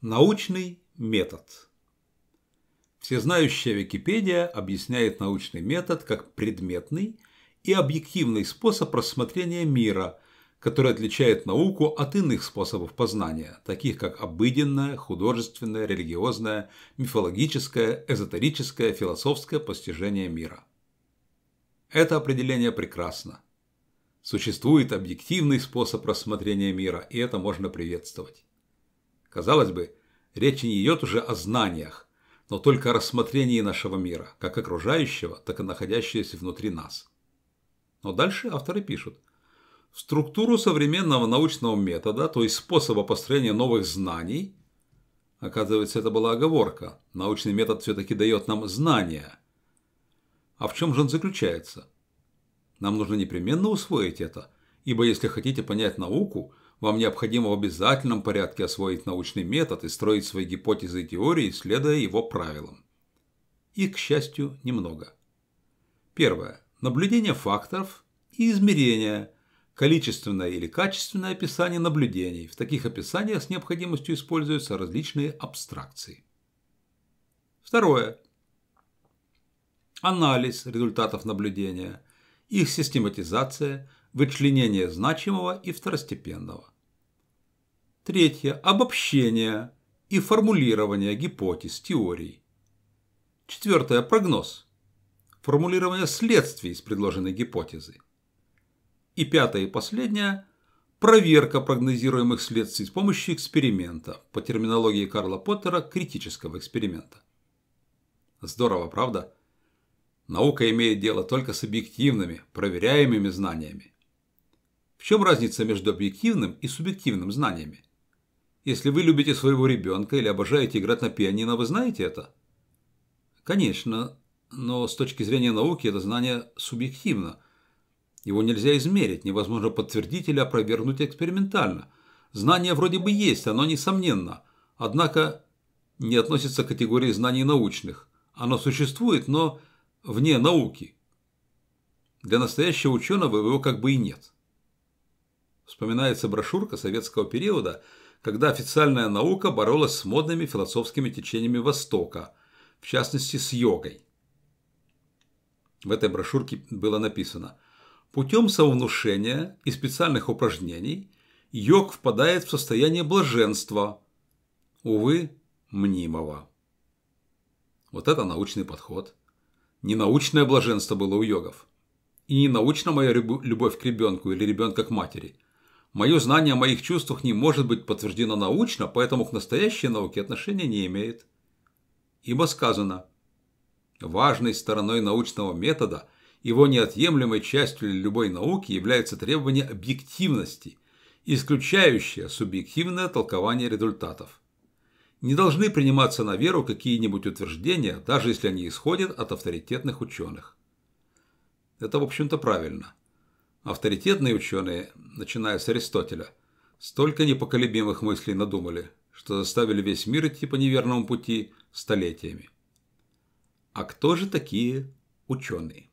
Научный метод. Всезнающая Википедия объясняет научный метод как предметный и объективный способ рассмотрения мира, который отличает науку от иных способов познания, таких как обыденное, художественное, религиозное, мифологическое, эзотерическое, философское постижение мира. Это определение прекрасно. Существует объективный способ рассмотрения мира, и это можно приветствовать. Казалось бы, речь не идет уже о знаниях, но только о рассмотрении нашего мира, как окружающего, так и находящегося внутри нас. Но дальше авторы пишут. В структуру современного научного метода, то есть способа построения новых знаний, оказывается, это была оговорка, научный метод все-таки дает нам знания. А в чем же он заключается? Нам нужно непременно усвоить это, ибо если хотите понять науку – вам необходимо в обязательном порядке освоить научный метод и строить свои гипотезы и теории, следуя его правилам. Их, к счастью, немного. Первое. Наблюдение факторов и измерения. Количественное или качественное описание наблюдений. В таких описаниях с необходимостью используются различные абстракции. Второе. Анализ результатов наблюдения их систематизация, вычленение значимого и второстепенного. Третье – обобщение и формулирование гипотез, теорий. Четвертое – прогноз, формулирование следствий из предложенной гипотезы. И пятое и последнее – проверка прогнозируемых следствий с помощью эксперимента, по терминологии Карла Поттера – критического эксперимента. Здорово, правда? Наука имеет дело только с объективными, проверяемыми знаниями. В чем разница между объективным и субъективным знаниями? Если вы любите своего ребенка или обожаете играть на пианино, вы знаете это? Конечно, но с точки зрения науки это знание субъективно. Его нельзя измерить, невозможно подтвердить или опровергнуть экспериментально. Знание вроде бы есть, оно несомненно, однако не относится к категории знаний научных. Оно существует, но вне науки. Для настоящего ученого его как бы и нет. Вспоминается брошюрка советского периода, когда официальная наука боролась с модными философскими течениями Востока, в частности с йогой. В этой брошюрке было написано «Путем совнушения и специальных упражнений йог впадает в состояние блаженства, увы, мнимого». Вот это научный подход – Ненаучное блаженство было у йогов. И не моя любовь к ребенку или ребенка к матери. Мое знание о моих чувствах не может быть подтверждено научно, поэтому к настоящей науке отношения не имеет. Ибо сказано, важной стороной научного метода, его неотъемлемой частью любой науки является требование объективности, исключающее субъективное толкование результатов не должны приниматься на веру какие-нибудь утверждения, даже если они исходят от авторитетных ученых. Это, в общем-то, правильно. Авторитетные ученые, начиная с Аристотеля, столько непоколебимых мыслей надумали, что заставили весь мир идти по неверному пути столетиями. А кто же такие ученые?